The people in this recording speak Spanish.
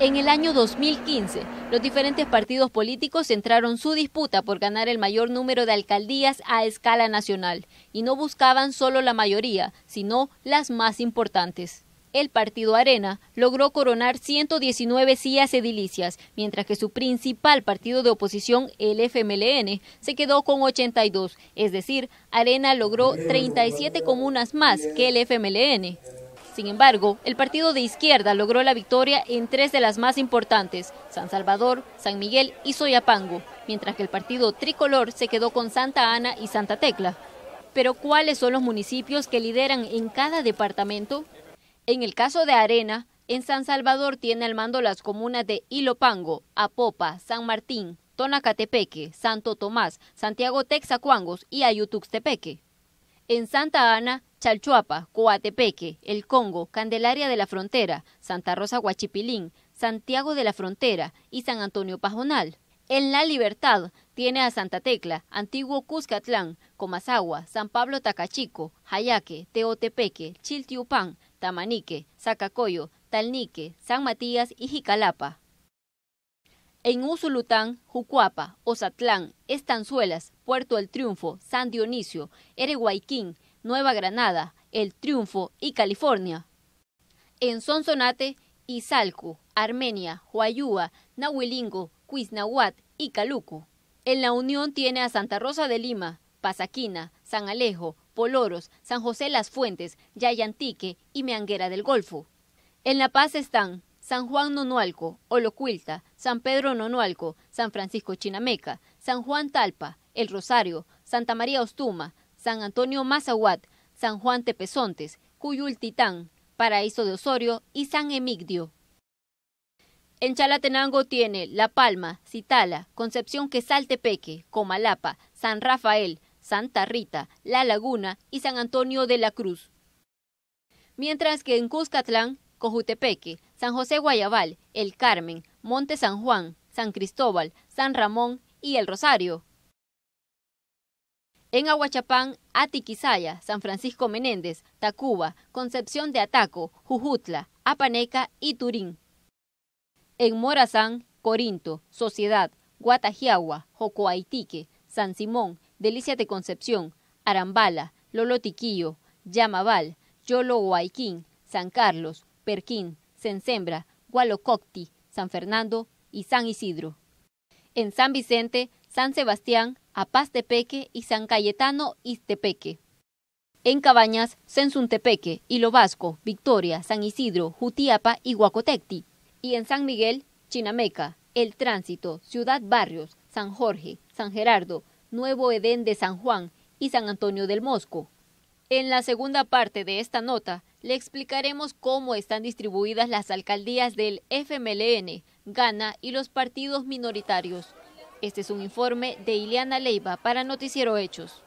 En el año 2015, los diferentes partidos políticos centraron su disputa por ganar el mayor número de alcaldías a escala nacional y no buscaban solo la mayoría, sino las más importantes. El partido Arena logró coronar 119 sillas edilicias, mientras que su principal partido de oposición, el FMLN, se quedó con 82, es decir, Arena logró 37 comunas más que el FMLN. Sin embargo, el partido de izquierda logró la victoria en tres de las más importantes, San Salvador, San Miguel y Soyapango, mientras que el partido tricolor se quedó con Santa Ana y Santa Tecla. Pero ¿cuáles son los municipios que lideran en cada departamento? En el caso de Arena, en San Salvador tiene al mando las comunas de Ilopango, Apopa, San Martín, Tonacatepeque, Santo Tomás, Santiago Texacuangos y Ayutuxtepeque en Santa Ana, Chalchuapa, Coatepeque, El Congo, Candelaria de la Frontera, Santa Rosa Huachipilín, Santiago de la Frontera y San Antonio Pajonal. En La Libertad tiene a Santa Tecla, Antiguo Cuscatlán, Comasagua, San Pablo Tacachico, Jayaque, Teotepeque, Chiltiupán, Tamanique, Zacacoyo, Talnique, San Matías y Jicalapa. En Usulután, Jucuapa, Ozatlán, Estanzuelas, Puerto El Triunfo, San Dionisio, Ereguayquín, Nueva Granada, El Triunfo y California. En Sonsonate, Izalco, Armenia, Huayúa, Nahuilingo, Cuisnahuat y Caluco. En la Unión tiene a Santa Rosa de Lima, Pasaquina, San Alejo, Poloros, San José Las Fuentes, Yayantique y Meanguera del Golfo. En La Paz están San Juan Nonualco, Olocuilta, San Pedro Nonualco, San Francisco Chinameca, San Juan Talpa, El Rosario, Santa María Ostuma, San Antonio Mazahuat, San Juan Tepezontes, Cuyultitán, Paraíso de Osorio y San Emigdio. En Chalatenango tiene La Palma, Citala, Concepción Quesaltepeque, Comalapa, San Rafael, Santa Rita, La Laguna y San Antonio de la Cruz. Mientras que en Cuscatlán Cojutepeque, San José Guayabal, El Carmen, Monte San Juan, San Cristóbal, San Ramón y El Rosario. En Aguachapán, Atiquizaya, San Francisco Menéndez, Tacuba, Concepción de Ataco, Jujutla, Apaneca y Turín. En Morazán, Corinto, Sociedad, Guatajiagua, Jocoaitique, San Simón, Delicia de Concepción, Arambala, Lolotiquillo, Yamabal, Yolo Guayquín, San Carlos, Perquín, Censembra, Gualococti, San Fernando y San Isidro. En San Vicente, San Sebastián, Peque y San Cayetano Tepeque. En Cabañas, Sensuntepeque, Hilo Vasco, Victoria, San Isidro, Jutiapa y Huacotecti. Y en San Miguel, Chinameca, El Tránsito, Ciudad Barrios, San Jorge, San Gerardo, Nuevo Edén de San Juan y San Antonio del Mosco. En la segunda parte de esta nota le explicaremos cómo están distribuidas las alcaldías del FMLN, Ghana y los partidos minoritarios. Este es un informe de Ileana Leiva para Noticiero Hechos.